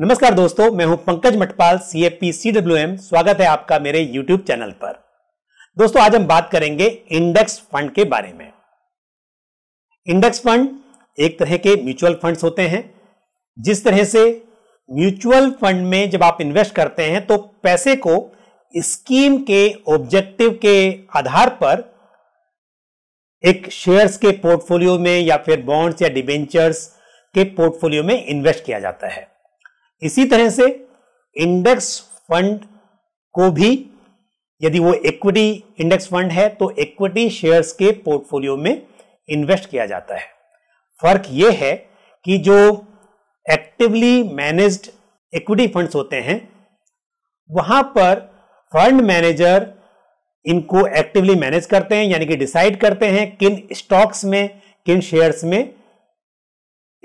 नमस्कार दोस्तों मैं हूं Pankaj Matpal C F P C W M स्वागत है आपका मेरे यूट्यूब चैनल पर दोस्तों आज हम बात करेंगे इंडेक्स फंड के बारे में इंडेक्स फंड एक तरह के म्यूचुअल फंड्स होते हैं जिस तरह से म्यूचुअल फंड में जब आप इन्वेस्ट करते हैं तो पैसे को स्कीम के ऑब्जेक्टिव के आधार पर एक शेयर्स के पोर्टफोलियो में या फिर बॉन्ड्स या डिबेंचर्स के पोर्टफोलियो में इन्वेस्ट किया जाता है इसी तरह से इंडेक्स फंड को भी यदि वो इक्विटी इंडेक्स फंड है तो इक्विटी शेयर्स के पोर्टफोलियो में इन्वेस्ट किया जाता है फर्क यह है कि जो एक्टिवली मैनेज्ड इक्विटी फंड्स होते हैं वहां पर फंड मैनेजर इनको एक्टिवली मैनेज करते हैं यानी कि डिसाइड करते हैं किन स्टॉक्स में किन शेयर्स में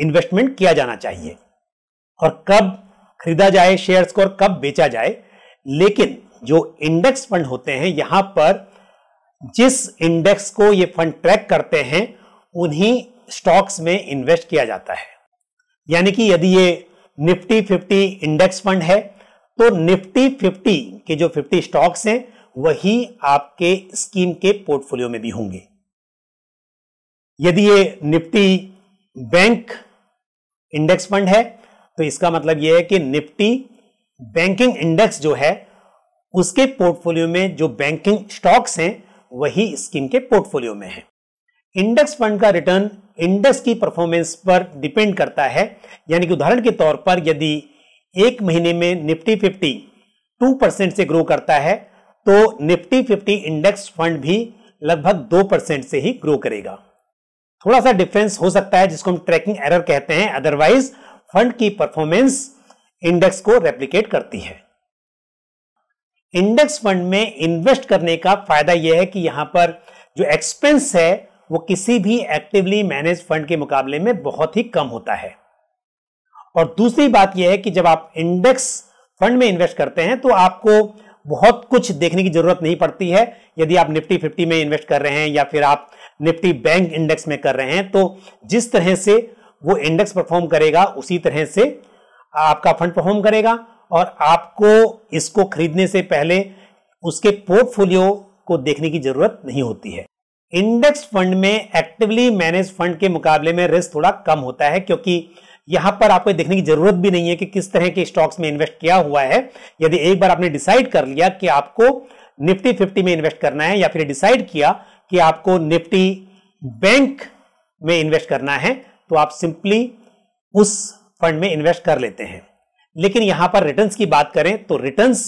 इन्वेस्टमेंट किया जाना चाहिए और कब खरीदा जाए शेयर्स को और कब बेचा जाए लेकिन जो इंडेक्स फंड होते हैं यहां पर जिस इंडेक्स को ये फंड ट्रैक करते हैं उन्हीं स्टॉक्स में इन्वेस्ट किया जाता है यानी कि यदि ये निफ्टी फिफ्टी इंडेक्स फंड है तो निफ्टी फिफ्टी के जो फिफ्टी स्टॉक्स हैं वही आपके स्कीम के पोर्टफोलियो में भी होंगे यदि ये निफ्टी बैंक इंडेक्स फंड है तो इसका मतलब यह है कि निफ्टी बैंकिंग इंडेक्स जो है उसके पोर्टफोलियो में जो बैंकिंग स्टॉक्स हैं वही स्कीम के पोर्टफोलियो में है इंडेक्स फंड का रिटर्न इंडेक्स की परफॉर्मेंस पर डिपेंड करता है यानी कि उदाहरण के तौर पर यदि एक महीने में निफ्टी फिफ्टी टू परसेंट से ग्रो करता है तो निफ्टी फिफ्टी इंडेक्स फंड भी लगभग दो परसेंट से ही ग्रो करेगा थोड़ा सा डिफरेंस हो सकता है जिसको हम ट्रैकिंग एरर कहते हैं अदरवाइज फंड की परफॉर्मेंस इंडेक्स को रेप्लिकेट करती है इंडेक्स फंड में इन्वेस्ट करने का फायदा यह है कि यहां पर जो एक्सपेंस है वो किसी भी एक्टिवली मैनेज फंड के मुकाबले में बहुत ही कम होता है और दूसरी बात यह है कि जब आप इंडेक्स फंड में इन्वेस्ट करते हैं तो आपको बहुत कुछ देखने की जरूरत नहीं पड़ती है यदि आप निफ्टी फिफ्टी में इन्वेस्ट कर रहे हैं या फिर आप निफ्टी बैंक इंडेक्स में कर रहे हैं तो जिस तरह से वो इंडेक्स परफॉर्म करेगा उसी तरह से आपका फंड परफॉर्म करेगा और आपको इसको खरीदने से पहले उसके पोर्टफोलियो को देखने की जरूरत नहीं होती है इंडेक्स फंड में एक्टिवली मैनेज फंड के मुकाबले में रिस्क थोड़ा कम होता है क्योंकि यहां पर आपको देखने की जरूरत भी नहीं है कि किस तरह के स्टॉक्स में इन्वेस्ट किया हुआ है यदि एक बार आपने डिसाइड कर लिया कि आपको निफ्टी फिफ्टी में इन्वेस्ट करना है या फिर डिसाइड किया कि आपको निफ्टी बैंक में इन्वेस्ट करना है तो आप सिंपली उस फंड में इन्वेस्ट कर लेते हैं लेकिन यहां पर रिटर्न्स की बात करें तो रिटर्न्स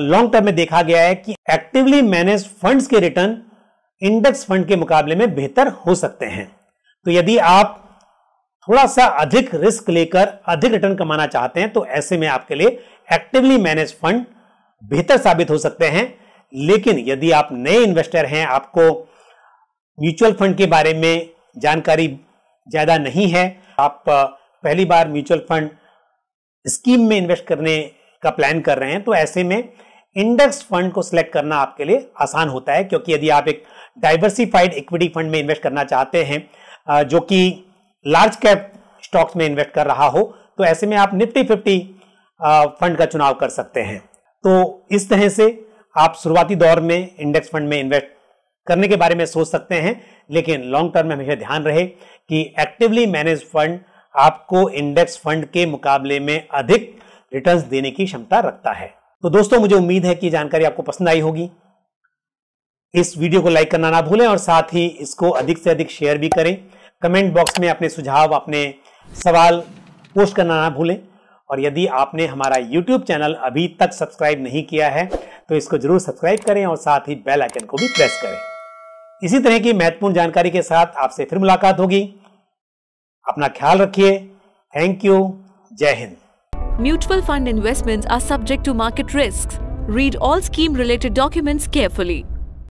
लॉन्ग टर्म में देखा गया है कि एक्टिवली मैनेज फंड्स के रिटर्न इंडेक्स फंड के मुकाबले में बेहतर हो सकते हैं तो यदि आप थोड़ा सा अधिक रिस्क लेकर अधिक रिटर्न कमाना चाहते हैं तो ऐसे में आपके लिए एक्टिवली मैनेज फंड बेहतर साबित हो सकते हैं लेकिन यदि आप नए इन्वेस्टर हैं आपको म्यूचुअल फंड के बारे में जानकारी ज़्यादा नहीं है आप पहली बार म्यूचुअल फंड स्कीम में इन्वेस्ट करने का प्लान कर रहे हैं तो ऐसे में इंडेक्स फंड को सिलेक्ट करना आपके लिए आसान होता है क्योंकि यदि आप एक डाइवर्सिफाइड इक्विटी फंड में इन्वेस्ट करना चाहते हैं जो कि लार्ज कैप स्टॉक्स में इन्वेस्ट कर रहा हो तो ऐसे में आप निफ्टी फिफ्टी फंड का चुनाव कर सकते हैं तो इस तरह से आप शुरुआती दौर में इंडेक्स फंड में इन्वेस्ट करने के बारे में सोच सकते हैं लेकिन लॉन्ग टर्म में हमेशा ध्यान रहे कि एक्टिवली मैनेज फंड आपको इंडेक्स फंड के मुकाबले में अधिक रिटर्न्स देने की क्षमता रखता है तो दोस्तों मुझे उम्मीद है कि जानकारी आपको पसंद आई होगी इस वीडियो को लाइक करना ना भूलें और साथ ही इसको अधिक से अधिक शेयर भी करें कमेंट बॉक्स में अपने सुझाव अपने सवाल पोस्ट करना ना भूलें और यदि आपने हमारा YouTube चैनल अभी तक सब्सक्राइब नहीं किया है तो इसको जरूर सब्सक्राइब करें और साथ ही बेल आइकन को भी प्रेस करें इसी तरह की महत्वपूर्ण जानकारी के साथ आपसे फिर मुलाकात होगी अपना ख्याल रखिए थैंक यू जय हिंद mutual fund investments are subject to market risk read all scheme related documents carefully